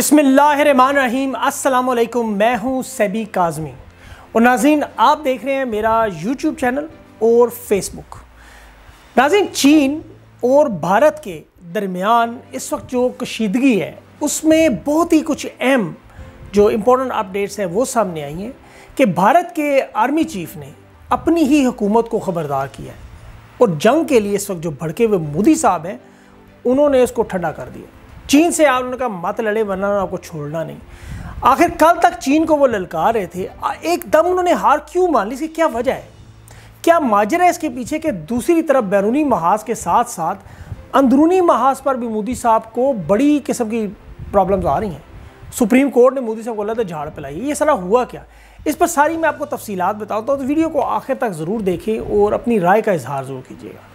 बिसमीम असलकुम मैं हूं सेबी काजमी और नाजीन आप देख रहे हैं मेरा यूट्यूब चैनल और फेसबुक नाजीन चीन और भारत के दरमियान इस वक्त जो कशीदगी है उसमें बहुत ही कुछ अहम जो इम्पोर्टेंट अपडेट्स हैं वो सामने आई हैं कि भारत के आर्मी चीफ ने अपनी ही हुकूमत को ख़बरदार किया है और जंग के लिए इस वक्त जो भड़के हुए मोदी साहब हैं उन्होंने इसको ठंडा कर दिया चीन से आप उनका मत लड़े वरना आपको छोड़ना नहीं आखिर कल तक चीन को वो ललकार रहे थे एकदम उन्होंने हार क्यों मान ली इसकी क्या वजह है क्या माजरा है इसके पीछे कि दूसरी तरफ बैरूनी महाज के साथ साथ अंदरूनी महाज पर भी मोदी साहब को बड़ी किस्म की प्रॉब्लम्स आ रही हैं सुप्रीम कोर्ट ने मोदी साहब को तो झाड़ पिलाई ये सारा हुआ क्या इस पर सारी मैं आपको तफसीत बताता हूँ तो वीडियो को आखिर तक ज़रूर देखें और अपनी राय का इजहार ज़रूर कीजिएगा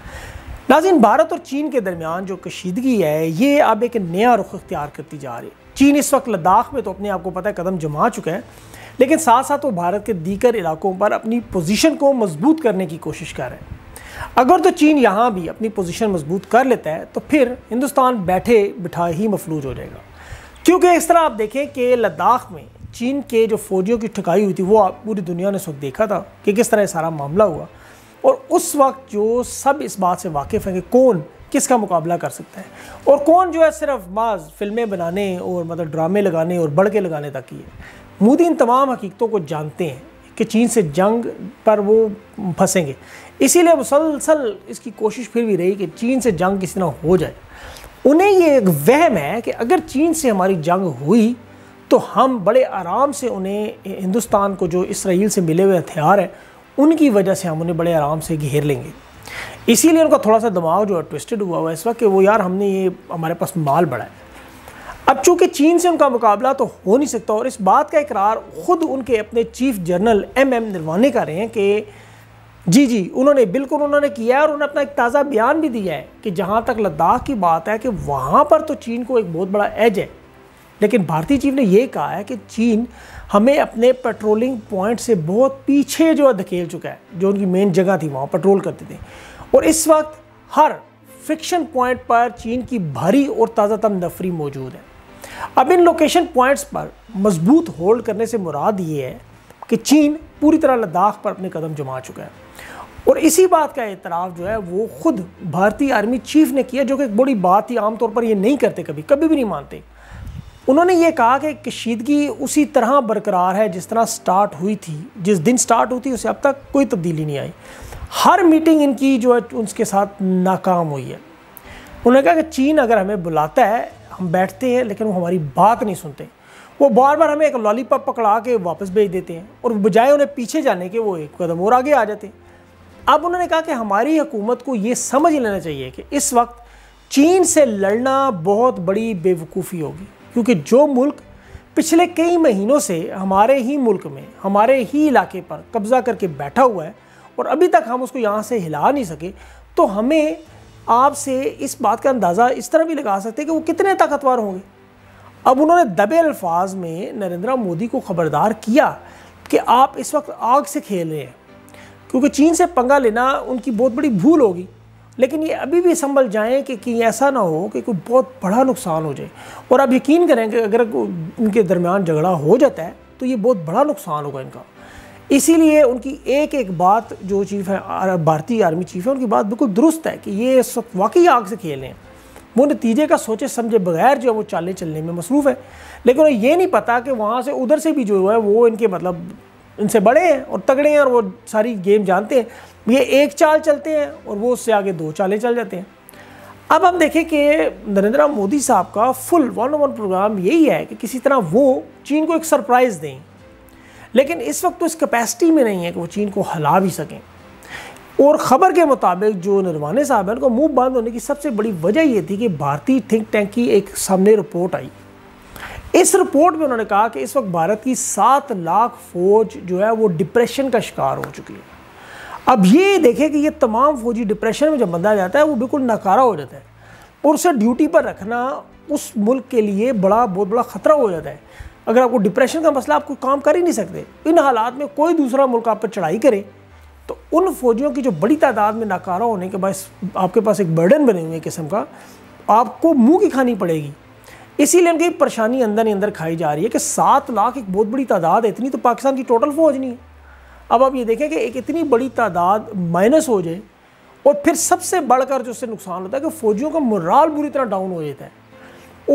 नाजिन भारत और चीन के दरमियान जो कशीदगी है ये अब एक नया रुख अख्तियार करती जा रही है चीन इस वक्त लद्दाख में तो अपने आप को पता है कदम जमा चुका है लेकिन साथ साथ वो भारत के दीगर इलाकों पर अपनी पोजीशन को मजबूत करने की कोशिश कर रहे हैं अगर तो चीन यहाँ भी अपनी पोजीशन मजबूत कर लेता है तो फिर हिंदुस्तान बैठे बिठा ही मफलूज हो जाएगा क्योंकि इस तरह आप देखें कि लद्दाख में चीन के जो फौजियों की ठिकाई हुई थी वो पूरी दुनिया ने उस वक्त देखा था कि किस तरह सारा मामला हुआ और उस वक्त जो सब इस बात से वाकिफ़ हैं कि कौन किसका मुकाबला कर सकता है और कौन जो है सिर्फ बाज फिल्में बनाने और मतलब ड्रामे लगाने और बड़के लगाने तक ही है मोदी इन तमाम हकीकतों को जानते हैं कि चीन से जंग पर वो फंसेंगे इसीलिए मुसलसल इसकी कोशिश फिर भी रही कि चीन से जंग किसी तरह हो जाए उन्हें ये एक वहम है कि अगर चीन से हमारी जंग हुई तो हम बड़े आराम से उन्हें हिंदुस्तान को जो इसराइल से मिले हुए हथियार हैं उनकी वजह से हम उन्हें बड़े आराम से घेर लेंगे इसीलिए उनका थोड़ा सा दिमाग जो है ट्विस्टेड हुआ हुआ है इस वक्त कि वो यार हमने ये हमारे पास माल बढ़ा है अब चूंकि चीन से उनका मुकाबला तो हो नहीं सकता और इस बात का इकरार खुद उनके अपने chief general M M Naravane कर रहे हैं कि जी जी उन्होंने बिल्कुल उन्होंने किया है और उन्होंने अपना एक ताज़ा बयान भी दिया है कि जहाँ तक लद्दाख की बात है कि वहाँ पर तो चीन को एक बहुत बड़ा एज है लेकिन भारतीय चीफ ने यह कहा है कि चीन हमें अपने पेट्रोलिंग पॉइंट से बहुत पीछे जो है धकेल चुका है जो उनकी मेन जगह थी वहाँ पेट्रोल करते थे और इस वक्त हर फ्रिक्शन पॉइंट पर चीन की भारी और ताज़ा तम नफरी मौजूद है अब इन लोकेशन पॉइंट्स पर मजबूत होल्ड करने से मुराद ये है कि चीन पूरी तरह लद्दाख पर अपने कदम जमा चुका है और इसी बात का एतराफ़ जो है वो खुद भारतीय आर्मी चीफ ने किया जो कि एक बड़ी बात ही आमतौर पर ये नहीं करते कभी कभी भी नहीं मानते उन्होंने ये कहा कि कशीदगी उसी तरह बरकरार है जिस तरह स्टार्ट हुई थी जिस दिन स्टार्ट हुई थी उसे अब तक कोई तब्दीली नहीं आई हर मीटिंग इनकी जो है उनके साथ नाकाम हुई है उन्होंने कहा कि चीन अगर हमें बुलाता है हम बैठते हैं लेकिन वो हमारी बात नहीं सुनते वो बार बार हमें एक लॉलीपॉप पकड़ा के वापस भेज देते हैं और बजाय उन्हें पीछे जाने के वो एक कदम और आगे आ जाते हैं अब उन्होंने कहा कि हमारी हुकूमत को ये समझ लेना चाहिए कि इस वक्त चीन से लड़ना बहुत बड़ी बेवकूफ़ी होगी क्योंकि जो मुल्क पिछले कई महीनों से हमारे ही मुल्क में हमारे ही इलाके पर कब्ज़ा करके बैठा हुआ है और अभी तक हम उसको यहाँ से हिला नहीं सके तो हमें आपसे इस बात का अंदाज़ा इस तरह भी लगा सकते हैं कि वो कितने ताकतवर होंगे अब उन्होंने दबे अल्फाज में नरेंद्र मोदी को ख़बरदार किया कि आप इस वक्त आग से खेल रहे हैं क्योंकि चीन से पंगा लेना उनकी बहुत बड़ी भूल होगी लेकिन ये अभी भी संभल जाएं कि, कहीं ऐसा ना हो कि कोई बहुत बड़ा नुकसान हो जाए और आप यकीन करें कि अगर उनके दरमियान झगड़ा हो जाता है तो ये बहुत बड़ा नुकसान होगा इनका इसीलिए उनकी एक एक बात जो चीफ़ है भारतीय आर्मी चीफ़ है उनकी बात बिल्कुल दुरुस्त है कि ये वाकई आग से खेलें वो नतीजे का सोचे समझे बगैर जो है वो चाले चलने में मसरूफ़ है लेकिन उन्हें ये नहीं पता कि वहाँ से उधर से भी जो है वो इनके मतलब इनसे बड़े हैं और तगड़े हैं और वो सारी गेम जानते हैं ये एक चाल चलते हैं और वो उससे आगे दो चालें चल जाते हैं अब हम देखें कि नरेंद्र मोदी साहब का फुल वन वन प्रोग्राम यही है कि किसी तरह वो चीन को एक सरप्राइज़ दें लेकिन इस वक्त तो इस कैपेसिटी में नहीं है कि वो चीन को हला भी सकें और ख़बर के मुताबिक जो निर्वाणे साहब हैं उनको मुंह बंद होने की सबसे बड़ी वजह ये थी कि भारतीय थिंक टैंक की एक सामने रिपोर्ट आई इस रिपोर्ट में उन्होंने कहा कि इस वक्त भारत की सात लाख फौज जो है वो डिप्रेशन का शिकार हो चुकी है अब ये देखें कि ये तमाम फौजी डिप्रेशन में जब बंदा जाता है वो बिल्कुल नकारा हो जाता है और उसे ड्यूटी पर रखना उस मुल्क के लिए बड़ा बहुत बड़ा ख़तरा हो जाता है अगर आपको डिप्रेशन का मसला आप कोई काम कर ही नहीं सकते इन हालात में कोई दूसरा मुल्क आप पर चढ़ाई करे तो उन फौजियों की जो बड़ी तादाद में नाकारा होने के बाद आपके पास एक बर्डन बने हुए किस्म का आपको मुंह की खानी पड़ेगी इसीलिए उनकी परेशानी अंदर ही अंदर खाई जा रही है कि सात लाख एक बहुत बड़ी तादाद है इतनी तो पाकिस्तान की टोटल फौज नहीं है अब आप ये देखें कि एक इतनी बड़ी तादाद माइनस हो जाए और फिर सबसे बढ़कर जो उससे नुकसान होता है कि फौजियों का मुराल बुरी तरह डाउन हो जाता है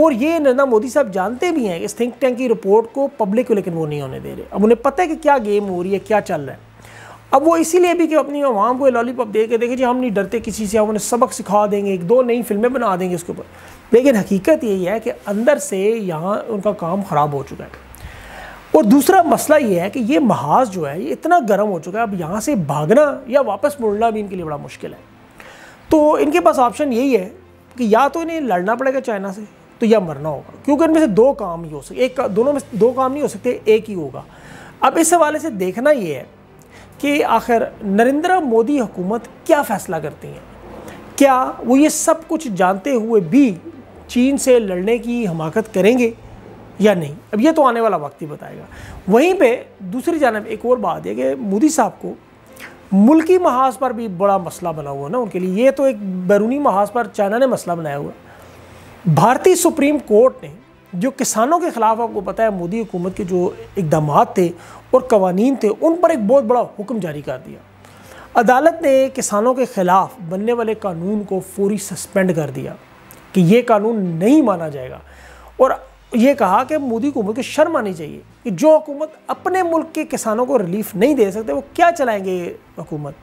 और ये नरेंद्र मोदी साहब जानते भी हैं इस थिंक टैंक की रिपोर्ट को पब्लिक को लेकिन वो नहीं होने दे रहे अब उन्हें पता है कि क्या गेम हो रही है क्या चल रहा है अब वो इसीलिए भी कि अपनी आवाम को लॉलीपॉप दे के देखे जी हम नहीं डरते किसी से हम उन्हें सबक सिखा देंगे एक दो नई फिल्में बना देंगे उसके ऊपर लेकिन हकीकत यही है कि अंदर से यहाँ उनका काम ख़राब हो चुका है और दूसरा मसला ये है कि ये महाज जो है ये इतना गर्म हो चुका है अब यहाँ से भागना या वापस मुड़ना भी इनके लिए बड़ा मुश्किल है तो इनके पास ऑप्शन यही है कि या तो इन्हें लड़ना पड़ेगा चाइना से तो या मरना होगा क्योंकि इनमें से दो काम ही हो सकते एक दोनों में दो काम नहीं हो सकते एक ही होगा अब इस हवाले से देखना ये है कि आखिर नरेंद्र मोदी हुकूमत क्या फ़ैसला करती हैं क्या वो ये सब कुछ जानते हुए भी चीन से लड़ने की हमाकत करेंगे या नहीं अब ये तो आने वाला वक्त ही बताएगा वहीं पे दूसरी जानब एक और बात है कि मोदी साहब को मुल्की महाज पर भी बड़ा मसला बना हुआ ना उनके लिए ये तो एक बैरूनी महाज पर चाइना ने मसला बनाया हुआ भारतीय सुप्रीम कोर्ट ने जो किसानों के ख़िलाफ़ आपको पता है मोदी हुकूमत के जो इकदाम थे और कवानीन थे उन पर एक बहुत बड़ा हुक्म जारी कर दिया अदालत ने किसानों के ख़िलाफ़ बनने वाले कानून को फौरी सस्पेंड कर दिया कि ये कानून नहीं माना जाएगा और ये कहा कि मोदी हुकूमत को शर्म आनी चाहिए कि जो हुकूमत अपने मुल्क के किसानों को रिलीफ नहीं दे सकते वो क्या चलाएंगे हुकूमत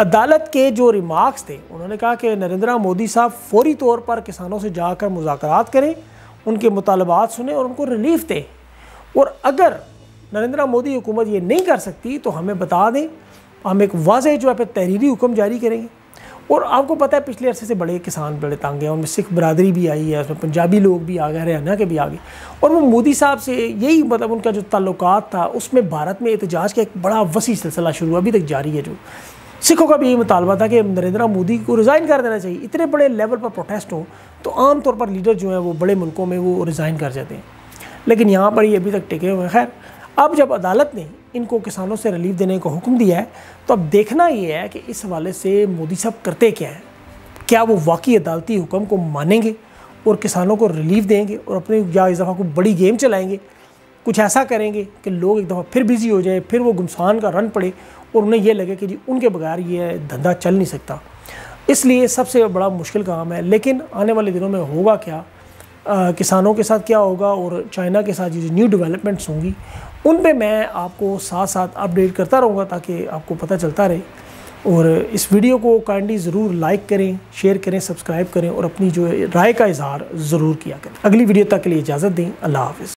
अदालत के जो रिमार्क्स थे उन्होंने कहा कि नरेंद्र मोदी साहब फौरी तौर पर किसानों से जाकर मुजाकर करें उनके मुतालबात सुने और उनको रिलीफ दें और अगर नरेंद्र मोदी हुकूमत ये नहीं कर सकती तो हमें बता दें हम एक वाजह जो है तहरीरी हुक्म जारी करेंगे और आपको पता है पिछले अरसे से बड़े किसान बड़े तंग हैं उनमें सिख बरदरी भी आई है उसमें पंजाबी लोग भी आ गए हरियाणा के भी आ गए और वो मोदी साहब से यही मतलब उनका जो ताल्लुक था उसमें भारत में एहतजाज का एक बड़ा वसी सिलसिला शुरू अभी तक जारी है जो सिखों का भी यही मुतालबा था कि नरेंद्र मोदी को रिज़ाइन कर देना चाहिए इतने बड़े लेवल पर प्रोटेस्ट हो तो आम तौर पर लीडर जो हैं वो बड़े मुल्कों में वो रिज़ाइन कर जाते हैं लेकिन यहाँ पर ये अभी तक टिके हुए हैं खैर अब जब अदालत ने इनको किसानों से रिलीफ देने का हुक्म दिया है तो अब देखना ये है कि इस हवाले से मोदी साहब करते क्या हैं क्या वो वाकई अदालती हुक्म को मानेंगे और किसानों को रिलीफ देंगे और अपने या इस दफ़ा को बड़ी गेम चलाएंगे कुछ ऐसा करेंगे कि लोग एक दफ़ा फिर बिज़ी हो जाए फिर वो गुमसान का रन पड़े और उन्हें यह लगे कि जी उनके बगैर ये धंधा चल नहीं सकता इसलिए सबसे बड़ा मुश्किल काम है लेकिन आने वाले दिनों में होगा क्या आ, किसानों के साथ क्या होगा और चाइना के साथ जो न्यू डेवलपमेंट्स होंगी उन पे मैं आपको साथ साथ अपडेट करता रहूँगा ताकि आपको पता चलता रहे और इस वीडियो को काइंडली ज़रूर लाइक करें शेयर करें सब्सक्राइब करें और अपनी जो राय का इजहार ज़रूर किया करें अगली वीडियो तक के लिए इजाज़त दें अल्लाह हाफ़